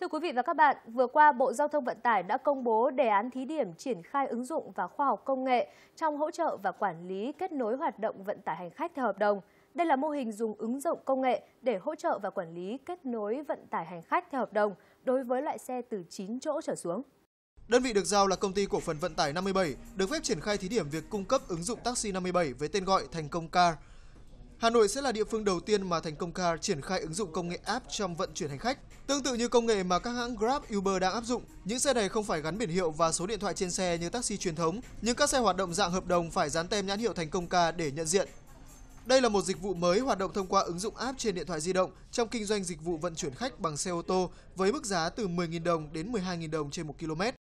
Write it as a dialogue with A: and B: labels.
A: Thưa quý vị và các bạn, vừa qua Bộ Giao thông Vận tải đã công bố đề án thí điểm triển khai ứng dụng và khoa học công nghệ trong hỗ trợ và quản lý kết nối hoạt động vận tải hành khách theo hợp đồng. Đây là mô hình dùng ứng dụng công nghệ để hỗ trợ và quản lý kết nối vận tải hành khách theo hợp đồng đối với loại xe từ 9 chỗ trở xuống.
B: Đơn vị được giao là công ty cổ phần vận tải 57, được phép triển khai thí điểm việc cung cấp ứng dụng taxi 57 với tên gọi Thành Công Car Hà Nội sẽ là địa phương đầu tiên mà thành công car triển khai ứng dụng công nghệ app trong vận chuyển hành khách. Tương tự như công nghệ mà các hãng Grab, Uber đang áp dụng, những xe này không phải gắn biển hiệu và số điện thoại trên xe như taxi truyền thống, nhưng các xe hoạt động dạng hợp đồng phải dán tem nhãn hiệu thành công car để nhận diện. Đây là một dịch vụ mới hoạt động thông qua ứng dụng app trên điện thoại di động trong kinh doanh dịch vụ vận chuyển khách bằng xe ô tô với mức giá từ 10.000 đồng đến 12.000 đồng trên 1 km.